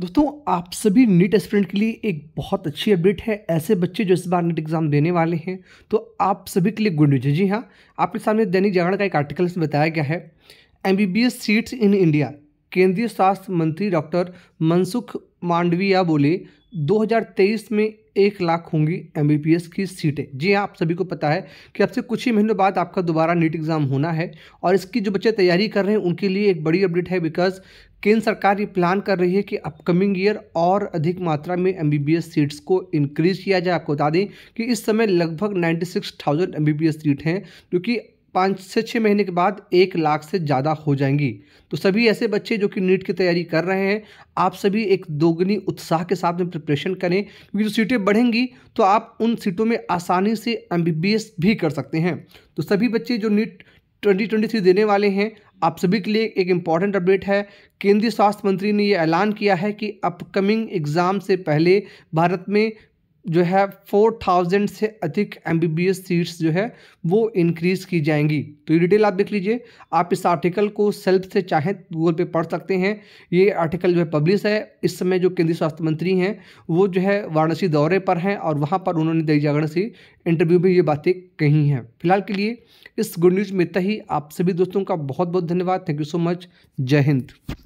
दोस्तों आप सभी नीट स्टूडेंट के लिए एक बहुत अच्छी अपडेट है ऐसे बच्चे जो इस बार नीट एग्ज़ाम देने वाले हैं तो आप सभी के लिए गुड न्यूज है जी हाँ आपके सामने दैनिक जागरण का एक आर्टिकल इसमें बताया गया है एमबीबीएस सीट्स इन इंडिया केंद्रीय स्वास्थ्य मंत्री डॉक्टर मनसुख मांडविया बोले 2023 में एक लाख होंगी एम की सीटें जी हाँ आप सभी को पता है कि अब से कुछ ही महीनों बाद आपका दोबारा नीट एग्ज़ाम होना है और इसकी जो बच्चे तैयारी कर रहे हैं उनके लिए एक बड़ी अपडेट है बिकॉज केंद्र सरकार ये प्लान कर रही है कि अपकमिंग ईयर और अधिक मात्रा में एम सीट्स को इंक्रीज किया जाए आपको बता दें कि इस समय लगभग थाउजेंड एम सीट हैं जो कि पाँच से छः महीने के बाद एक लाख से ज़्यादा हो जाएंगी तो सभी ऐसे बच्चे जो कि नीट की तैयारी कर रहे हैं आप सभी एक दोगुनी उत्साह के साथ में प्रिपरेशन करें क्योंकि जो सीटें बढ़ेंगी तो आप उन सीटों में आसानी से एम भी कर सकते हैं तो सभी बच्चे जो नीट ट्वेंटी देने वाले हैं आप सभी के लिए एक इम्पॉर्टेंट अपडेट है केंद्रीय स्वास्थ्य मंत्री ने यह ऐलान किया है कि अपकमिंग एग्ज़ाम से पहले भारत में जो है फोर थाउजेंड से अधिक M B B S seats जो है वो इंक्रीज़ की जाएंगी तो ये डिटेल आप देख लीजिए आप इस आर्टिकल को सेल्फ से चाहें गूगल तो पे पढ़ सकते हैं ये आर्टिकल जो है पब्लिश है इस समय जो केंद्रीय स्वास्थ्य मंत्री हैं वो जो है वाराणसी दौरे पर हैं और वहाँ पर उन्होंने दैनिक जागरण से इंटरव्यू में ये बातें कही हैं फिलहाल के लिए इस गुड न्यूज़ में इतना ही आप सभी दोस्तों का बहुत बहुत धन्यवाद थैंक यू सो मच जय हिंद